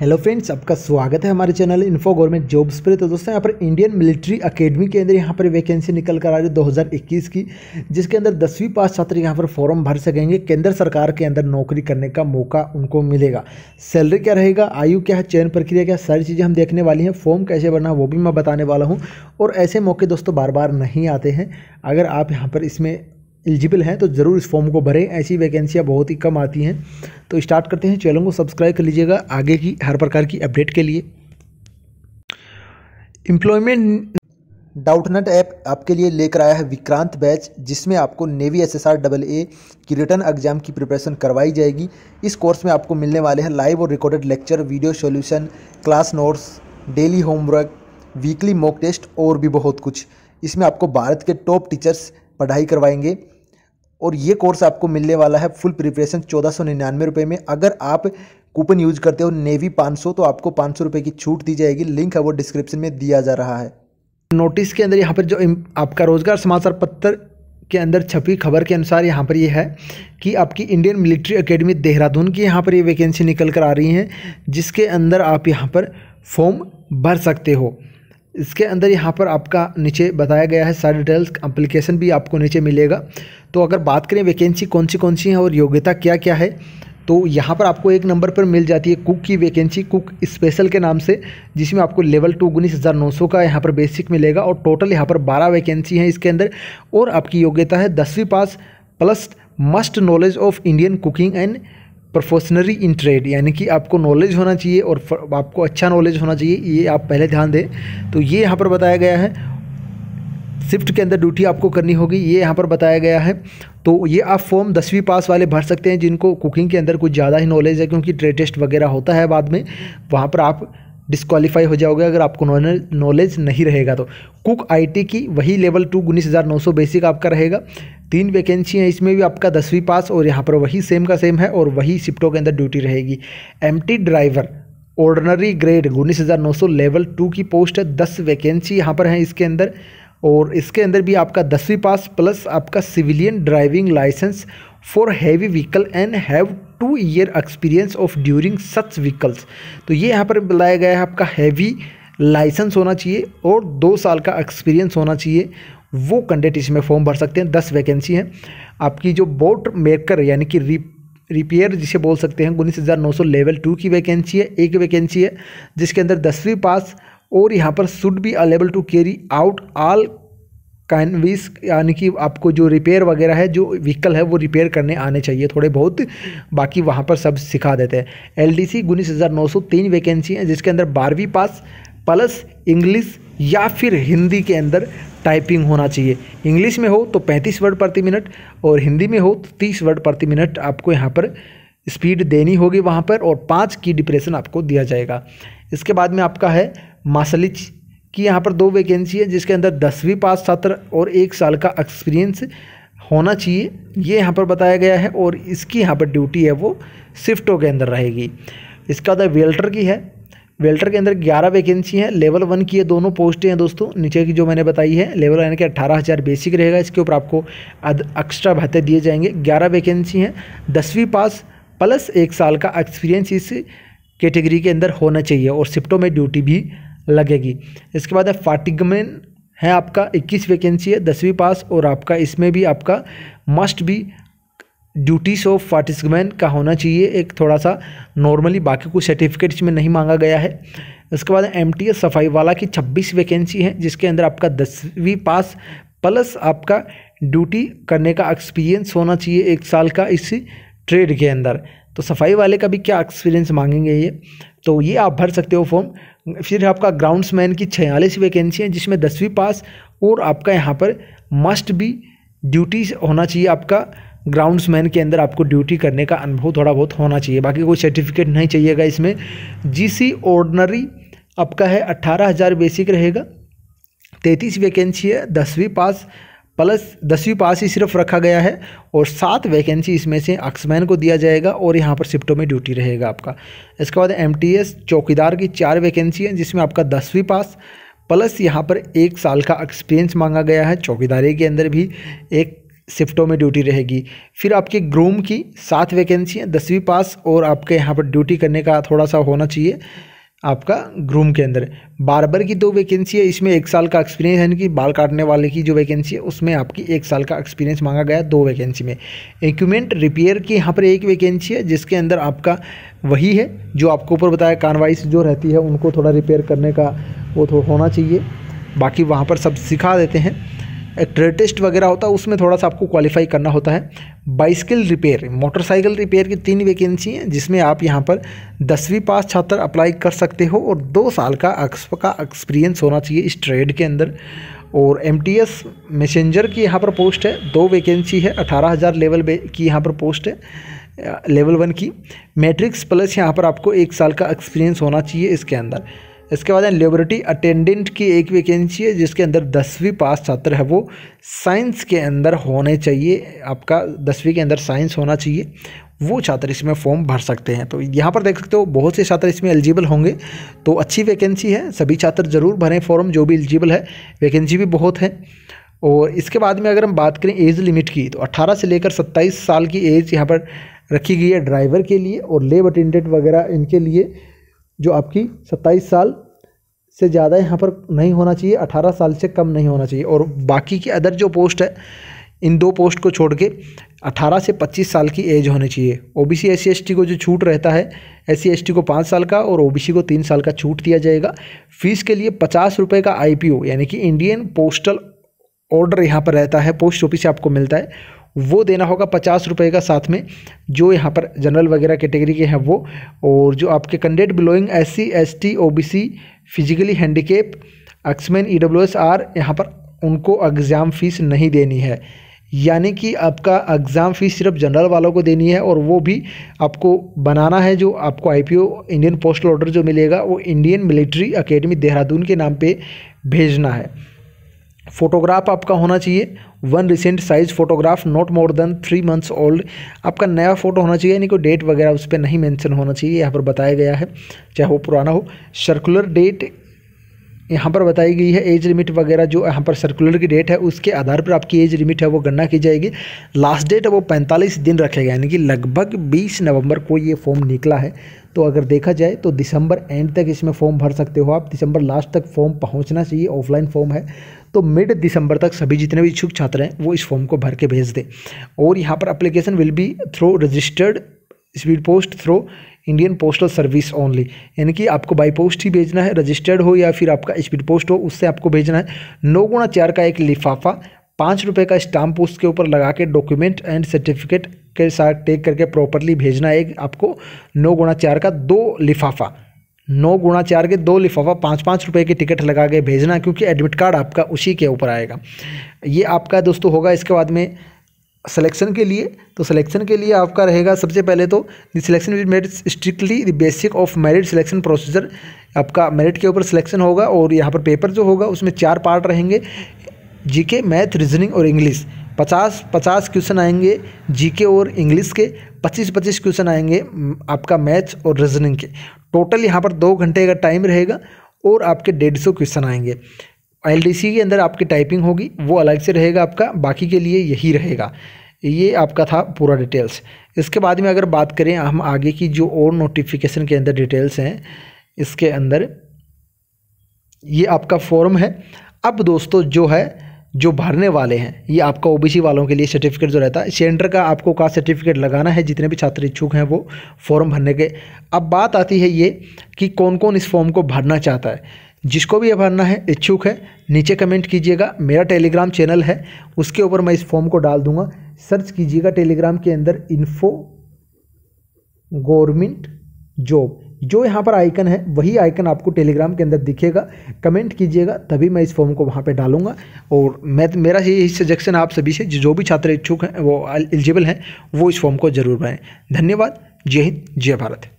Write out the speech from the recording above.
hello friends आपका स्वागत है हमारे चैनल इन्फो गवर्नमेंट जॉब्स पर तो दोस्तों यहाँ पर इंडियन मिलिट्री अकेडमी के अंदर यहाँ पर वैकेंसी निकल कर आ रही है 2021 की जिसके अंदर दसवीं पास छात्र यहाँ पर फॉर्म भर सकेंगे केंद्र सरकार के अंदर नौकरी करने का मौका उनको मिलेगा सैलरी क्या रहेगा आयु क्या है चयन प्रक्रिया क्या सारी चीज़ें हम देखने वाली हैं फॉर्म कैसे भरना वो भी मैं बताने वाला हूँ और ऐसे मौके दोस्तों बार बार नहीं आते हैं अगर आप यहाँ पर इसमें एलिजिबल हैं तो ज़रूर इस फॉर्म को भरें ऐसी वैकेंसियाँ बहुत ही कम आती हैं तो स्टार्ट करते हैं चैनल को सब्सक्राइब कर लीजिएगा आगे की हर प्रकार की अपडेट के लिए एम्प्लॉयमेंट डाउटनट ऐप आपके लिए लेकर आया है विक्रांत बैच जिसमें आपको navy S S R double A की रिटर्न एग्जाम की प्रिपरेशन करवाई जाएगी इस कोर्स में आपको मिलने वाले हैं लाइव और recorded lecture video solution class notes daily homework weekly mock test और भी बहुत कुछ इसमें आपको भारत के टॉप टीचर्स पढ़ाई करवाएंगे और ये कोर्स आपको मिलने वाला है फुल प्रिपरेशन चौदह सौ निन्यानवे रुपये में अगर आप कूपन यूज करते हो नेवी पाँच सौ तो आपको पाँच सौ रुपये की छूट दी जाएगी लिंक है वो डिस्क्रिप्शन में दिया जा रहा है नोटिस के अंदर यहाँ पर जो आपका रोजगार समाचार पत्र के अंदर छपी खबर के अनुसार यहाँ पर यह है कि आपकी इंडियन मिलिट्री अकेडमी देहरादून की यहाँ पर ये यह वैकेंसी निकल कर आ रही हैं जिसके अंदर आप यहाँ पर फॉर्म भर सकते हो इसके अंदर यहाँ पर आपका नीचे बताया गया है सारी डिटेल्स अप्लीकेशन भी आपको नीचे मिलेगा तो अगर बात करें वैकेंसी कौन सी कौन सी है और योग्यता क्या क्या है तो यहाँ पर आपको एक नंबर पर मिल जाती है कुक की वैकेंसी कुक स्पेशल के नाम से जिसमें आपको लेवल टू उन्नीस हज़ार नौ सौ का यहाँ पर बेसिक मिलेगा और टोटल यहाँ पर बारह वैकेंसी हैं इसके अंदर और आपकी योग्यता है दसवीं pass plus must knowledge of Indian cooking and proficiency in trade यानी कि आपको नॉलेज होना चाहिए और आपको अच्छा नॉलेज होना चाहिए ये आप पहले ध्यान दें तो ये यहाँ पर बताया गया है शिफ्ट के अंदर ड्यूटी आपको करनी होगी ये यहाँ पर बताया गया है तो ये आप फॉर्म दसवीं पास वाले भर सकते हैं जिनको कुकिंग के अंदर कुछ ज़्यादा ही नॉलेज है क्योंकि ट्रेड टेस्ट वगैरह होता है बाद में वहाँ पर आप डिस्कालीफाई हो जाओगे अगर आपको नॉलेज नहीं रहेगा तो कुक आईटी की वही लेवल टू उन्नीस हज़ार नौ सौ बेसिक आपका रहेगा तीन वैकेंसी हैं इसमें भी आपका दसवीं पास और यहाँ पर वही सेम का सेम है और वही शिफ्टों के अंदर ड्यूटी रहेगी एम ड्राइवर ऑर्डनरी ग्रेड उन्नीस हज़ार नौ सौ लेवल टू की पोस्ट है दस वैकेंसी यहाँ पर हैं इसके अंदर और इसके अंदर भी आपका दसवीं पास प्लस आपका civilian driving licence for heavy vehicle and have two year experience of driving such vehicles तो ये यहाँ पर बुलाया गया है आपका हैवी लाइसेंस होना चाहिए और दो साल का एक्सपीरियंस होना चाहिए वो कैंडिडेट इसमें फॉर्म भर सकते हैं दस वैकेंसी हैं आपकी जो बोट मेकर यानी कि रिप रिपेयर जिसे बोल सकते हैं उन्नीस हज़ार नौ सौ लेवल टू की वैकेंसी है एक वैकेंसी है जिसके अंदर दसवीं पास और यहाँ पर should be able to carry out all canvas यानी कि आपको जो रिपेयर वगैरह है जो व्हीकल है वो रिपेयर करने आने चाहिए थोड़े बहुत बाकी वहाँ पर सब सिखा देते हैं एल डी सी उन्नीस हज़ार नौ सौ तीन वैकेंसी है जिसके अंदर बारहवीं पास प्लस इंग्लिश या फिर हिंदी के अंदर टाइपिंग होना चाहिए इंग्लिश में हो तो 35 वर्ड प्रति मिनट और हिंदी में हो तो 30 वर्ड प्रति मिनट आपको यहाँ पर स्पीड देनी होगी वहाँ पर और पाँच की डिप्रेशन आपको दिया जाएगा इसके बाद में आपका है मासलिच की यहाँ पर दो वैकेंसी है जिसके अंदर दसवीं पास छात्र और एक साल का एक्सपीरियंस होना चाहिए ये यहाँ पर बताया गया है और इसकी यहाँ पर ड्यूटी है वो शिफ्टों के अंदर रहेगी इसका बाद वेल्टर की है वेल्टर के अंदर 11 वैकेंसी हैं लेवल वन की ये दोनों पोस्टें हैं दोस्तों नीचे की जो मैंने बताई है लेवल वन के अट्ठारह हज़ार बेसिक रहेगा इसके ऊपर आपको एक्स्ट्रा भत्ते दिए जाएंगे ग्यारह वैकेंसी हैं दसवीं पास प्लस एक साल का एक्सपीरियंस इस कैटेगरी के अंदर होना चाहिए और शिफ्टों में ड्यूटी भी लगेगी इसके बाद है फाटिगमेन है आपका इक्कीस वैकेंसी है दसवीं पास और आपका इसमें भी आपका मस्ट भी ड्यूटीज़ ऑफ पार्टिसिपेंट का होना चाहिए एक थोड़ा सा नॉर्मली बाकी कुछ सर्टिफिकेट इसमें नहीं मांगा गया है उसके बाद एम टी एस सफाई वाला की छब्बीस वैकेंसी है जिसके अंदर आपका दसवीं पास प्लस आपका ड्यूटी करने का एक्सपीरियंस होना चाहिए एक साल का इस ट्रेड के अंदर तो सफाई वाले का भी क्या एक्सपीरियंस मांगेंगे ये तो ये आप भर सकते हो फॉर्म फिर आपका मैन की छियालीस वैकेंसी है जिसमें दसवीं पास और आपका यहाँ पर मस्ट भी ड्यूटी होना चाहिए आपका ग्राउंड्समैन के अंदर आपको ड्यूटी करने का अनुभव थोड़ा बहुत होना चाहिए बाकी कोई सर्टिफिकेट नहीं चाहिएगा इसमें जीसी ऑर्डनरी आपका है अट्ठारह हज़ार बेसिक रहेगा तैंतीस वैकेंसी है दसवीं पास प्लस दसवीं पास ही सिर्फ रखा गया है और सात वैकेंसी इसमें से अक्समैन को दिया जाएगा और यहाँ पर शिफ्टों में ड्यूटी रहेगा आपका इसके बाद एम चौकीदार की चार वैकेंसी हैं जिसमें आपका दसवीं पास प्लस यहाँ पर एक साल का एक्सपीरियंस मांगा गया है चौकीदारी के अंदर भी एक शिफ्टों में ड्यूटी रहेगी फिर आपके ग्रूम की सात वैकेंसी हैं दसवीं पास और आपके यहाँ पर ड्यूटी करने का थोड़ा सा होना चाहिए आपका ग्रूम के अंदर बारबर की दो वैकेंसी है इसमें एक साल का एक्सपीरियंस है कि बाल काटने वाले की जो वैकेंसी है उसमें आपकी एक साल का एक्सपीरियंस मांगा गया दो वैकेंसी में इक्विपमेंट रिपेयर की यहाँ पर एक वैकेंसी है जिसके अंदर आपका वही है जो आपको ऊपर बताया कानवाइस जो रहती है उनको थोड़ा रिपेयर करने का वो थोड़ा होना चाहिए बाकी वहाँ पर सब सिखा देते हैं ट्रे टेस्ट वगैरह होता है उसमें थोड़ा सा आपको क्वालिफाई करना होता है बाइसिकल रिपेयर मोटरसाइकिल रिपेयर की तीन वैकेंसी हैं जिसमें आप यहाँ पर दसवीं पास छात्र अप्लाई कर सकते हो और दो साल का का एक्सपीरियंस होना चाहिए इस ट्रेड के अंदर और एम टी एस मैसेंजर की यहाँ पर पोस्ट है दो वैकेंसी है अठारह हज़ार लेवल की यहाँ पर पोस्ट है लेवल वन की मैट्रिक्स प्लस यहाँ पर आपको एक साल का एक्सपीरियंस होना चाहिए इसके अंदर इसके बाद लेबोरेटरी अटेंडेंट की एक वैकेंसी है जिसके अंदर दसवीं पास छात्र है वो साइंस के अंदर होने चाहिए आपका दसवीं के अंदर साइंस होना चाहिए वो छात्र इसमें फॉर्म भर सकते हैं तो यहाँ पर देख सकते हो बहुत से छात्र इसमें एलिजिबल होंगे तो अच्छी वैकेंसी है सभी छात्र ज़रूर भरें फॉर्म जो भी एलिजिबल है वैकेंसी भी बहुत है और इसके बाद में अगर हम बात करें एज लिमिट की तो 18 से लेकर 27 साल की एज यहाँ पर रखी गई है ड्राइवर के लिए और लेब अटेंडेंट वगैरह इनके लिए जो आपकी सत्ताईस साल से ज़्यादा यहाँ पर नहीं होना चाहिए अठारह साल से कम नहीं होना चाहिए और बाकी की अदर जो पोस्ट है इन दो पोस्ट को छोड़ के अठारह से पच्चीस साल की एज होनी चाहिए ओ बी सी एस सी को जो छूट रहता है एस सी को पाँच साल का और ओ बी सी को तीन साल का छूट दिया जाएगा फीस के लिए पचास रुपये का आई पी ओ यानी कि इंडियन पोस्टल ऑर्डर यहाँ पर रहता है पोस्ट ऑफिस से आपको मिलता है वो देना होगा पचास रुपये का साथ में जो यहाँ पर जनरल वगैरह कैटेगरी के हैं वो और जो आपके candidate belonging S C S T O B C physically handicap exman E W S are यहाँ पर उनको एग्ज़ाम फ़ीस नहीं देनी है यानी कि आपका एग्ज़ाम फ़ीस सिर्फ जनरल वालों को देनी है और वो भी आपको बनाना है जो आपको आईपीओ इंडियन पोस्टल ऑर्डर जो मिलेगा वो इंडियन मिलिट्री अकेडमी देहरादून के नाम पे भेजना है फोटोग्राफ आपका होना चाहिए one recent size photograph not more than three months old आपका नया फ़ोटो होना चाहिए यानी कोई डेट वगैरह उस पर नहीं मेंशन होना चाहिए यहाँ पर बताया गया है चाहे वो पुराना हो सर्कुलर डेट यहाँ पर बताई गई है एज लिमिट वगैरह जो यहाँ पर सर्कुलर की डेट है उसके आधार पर आपकी एज लिमिट है वो गणना की जाएगी लास्ट डेट है वो 45 दिन रखेगा यानी कि लगभग 20 नवंबर को ये फॉर्म निकला है तो अगर देखा जाए तो दिसंबर एंड तक इसमें फॉर्म भर सकते हो आप दिसंबर लास्ट तक फॉर्म पहुँचना चाहिए ऑफलाइन फॉर्म है तो मिड दिसंबर तक सभी जितने भी इच्छुक छात्र हैं वो इस फॉर्म को भर के भेज दें और यहाँ पर application will be through registered speed post through Indian postal service only यानी कि आपको बाई पोस्ट ही भेजना है रजिस्टर्ड हो या फिर आपका स्पीड पोस्ट हो उससे आपको भेजना है नौ गुणा चार का एक लिफाफा पाँच रुपये का स्टाम्प के ऊपर लगा के डॉक्यूमेंट एंड सर्टिफिकेट के साथ टेक करके प्रॉपरली भेजना है एक आपको नौ गुणा चार का दो लिफाफा नौ गुणा चार के दो लिफाफा पाँच पाँच रुपये की टिकट लगा के भेजना क्योंकि एडमिट कार्ड आपका उसी के ऊपर आएगा ये आपका दोस्तों होगा इसके बाद में सिलेक्शन के लिए तो सिलेक्शन के लिए आपका रहेगा सबसे पहले तो the selection will merit strictly the basic of merit selection procedure आपका मेरिट के ऊपर सिलेक्शन होगा और यहाँ पर पेपर जो होगा उसमें चार पार्ट रहेंगे जीके मैथ रीजनिंग और इंग्लिश पचास पचास क्वेश्चन आएंगे जीके और इंग्लिश के पच्चीस पच्चीस क्वेश्चन आएंगे आपका मैथ्स और रीजनिंग के टोटल यहाँ पर दो घंटे का टाइम रहेगा और आपके डेढ़ सौ क्वेश्चन आएंगे एल के अंदर आपकी टाइपिंग होगी वो अलग से रहेगा आपका बाकी के लिए यही रहेगा ये आपका था पूरा डिटेल्स इसके बाद में अगर बात करें हम आगे की जो और नोटिफिकेशन के अंदर डिटेल्स हैं इसके अंदर ये आपका फॉर्म है अब दोस्तों जो है जो भरने वाले हैं ये आपका ओबीसी वालों के लिए सर्टिफिकेट जो रहता है सेंटर का आपको का सर्टिफिकेट लगाना है जितने भी छात्र इच्छुक हैं वो फॉर्म भरने के अब बात आती है ये कि कौन कौन इस फॉर्म को भरना चाहता है जिसको भी यह भरना है इच्छुक है नीचे कमेंट कीजिएगा मेरा टेलीग्राम चैनल है उसके ऊपर मैं इस फॉर्म को डाल दूंगा सर्च कीजिएगा टेलीग्राम के अंदर इन्फो गवर्नमेंट जॉब जो यहाँ पर आइकन है वही आइकन आपको टेलीग्राम के अंदर दिखेगा कमेंट कीजिएगा तभी मैं इस फॉर्म को वहाँ पे डालूंगा और मैं मेरा यही सजेशन आप सभी से जो भी छात्र इच्छुक हैं वो एलिजिबल हैं वो इस फॉर्म को जरूर भरें धन्यवाद जय हिंद जय भारत